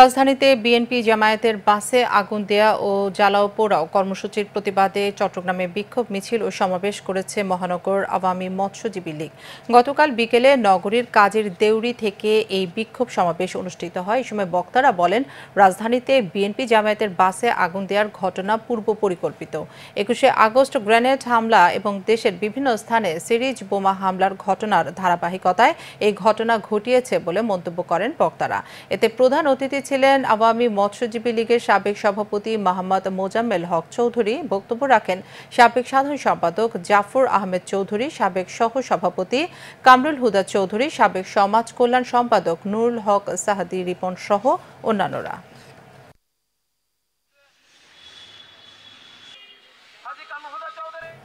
রাজধানীতে বিএনপি জামায়াতের বাসে আগুন দেয়া ও জ্বালাও পোড়াও কর্মসূচির প্রতিবাদে চট্টগ্রামে বিক্ষোভ মিছিল ও সমাবেশ করেছে মহানগর আওয়ামী মৎস্যজীবী লীগ গতকাল বিকেলে নগরীর কাজের দেউরি থেকে এই বিক্ষোভ সমাবেশ অনুষ্ঠিত হয় এই সময় বক্তারা বলেন রাজধানীতে বিএনপি জামায়াতের বাসে আগুন দেওয়ার ঘটনা পূর্ব পরিকল্পিত একুশে আগস্ট গ্রেনেড হামলা এবং দেশের বিভিন্ন স্থানে সিরিজ বোমা হামলার ঘটনার ধারাবাহিকতায় এই ঘটনা ঘটিয়েছে বলে মন্তব্য করেন বক্তারা এতে প্রধান অতিথি ছিলেন আওয়ামী মৎস্যজীবী লীগের সাবেক সভাপতি মোহাম্মদ মোজাম্মেল হক চৌধুরী বক্তব্য রাখেন সাবেক সাধারণ সম্পাদক জাফর আহমেদ চৌধুরী সাবেক সহ সভাপতি কামরুল হুদা চৌধুরী সাবেক সমাজ কল্যাণ সম্পাদক নুরুল হক সাহাদি রিপন সহ অন্যান্যরা